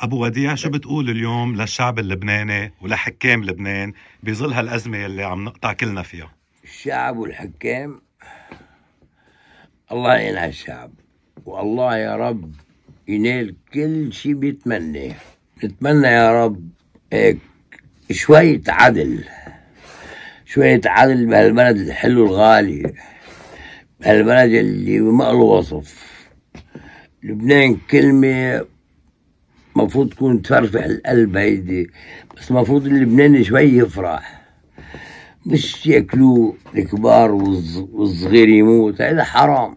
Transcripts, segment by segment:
ابو وديع شو بتقول اليوم للشعب اللبناني ولحكام لبنان بظل هالازمه اللي عم نقطع كلنا فيها الشعب والحكام الله على الشعب والله يا رب ينال كل شيء بيتمناه نتمنى يا رب هيك شوية عدل شوية عدل بهالبلد الحلو الغالي بهالبلد اللي ما له وصف لبنان كلمة المفروض تكون تفرفح القلب هيدي بس المفروض اللبناني شوي يفرح مش ياكلوه الكبار والصغير يموت هذا حرام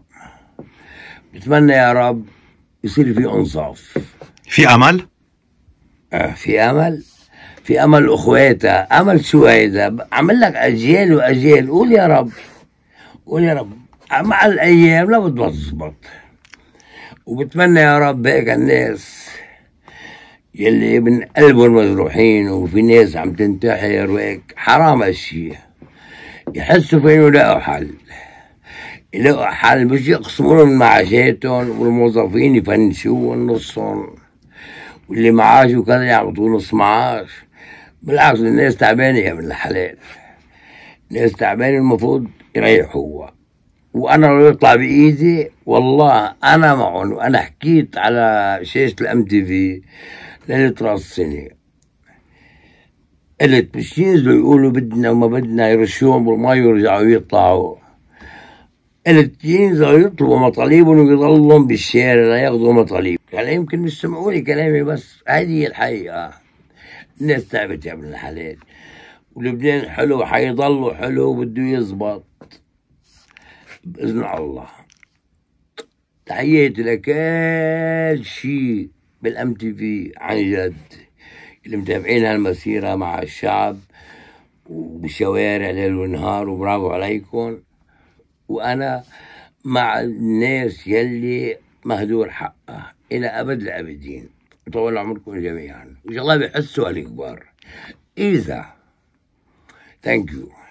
بتمنى يا رب يصير في انصاف في امل؟ آه في امل في امل اخواتها امل شو هيدا عمل لك اجيال واجيال قول يا رب قول يا رب مع الايام لا بتبطل وبتمنى يا رب هيك الناس يلي بنقلبهم مجروحين وفي ناس عم تنتحر وهيك حرام هالشيء يحسوا فينو لقوا حل لقوا حل مش يقسموا لهم معاشاتهم والموظفين يفنشوهم نصهم واللي معاشه كذا يعطوه نص معاش بالعكس الناس تعبانه يا ابن الحلال الناس تعبانه المفروض يريحوها وانا لو يطلع بايدي والله انا معهم وانا حكيت على شاشه الام تي في ليله راس السنه قلت مش ينزلوا يقولوا بدنا وما بدنا يرشوهم وما يرجعوا يطلعوا قلت ينزلوا يطلبوا مطالبهم ويضلهم بالشارع لياخذوا مطالب يعني يمكن مش سمعوني لي كلامي بس هذه الحقيقه الناس تعبت يا ابن الحلال ولبنان حلو حيضلوا حلو بده يزبط باذن الله تحياتي لكل شيء بالام تي في عن جد اللي متابعين هالمسيره مع الشعب وبالشوارع ليل ونهار وبرافو عليكم وانا مع الناس يلي مهدور حقها الى ابد الابدين طول عمركم جميعا وان شاء الله بيحسوا هالكبار اذا ثانك يو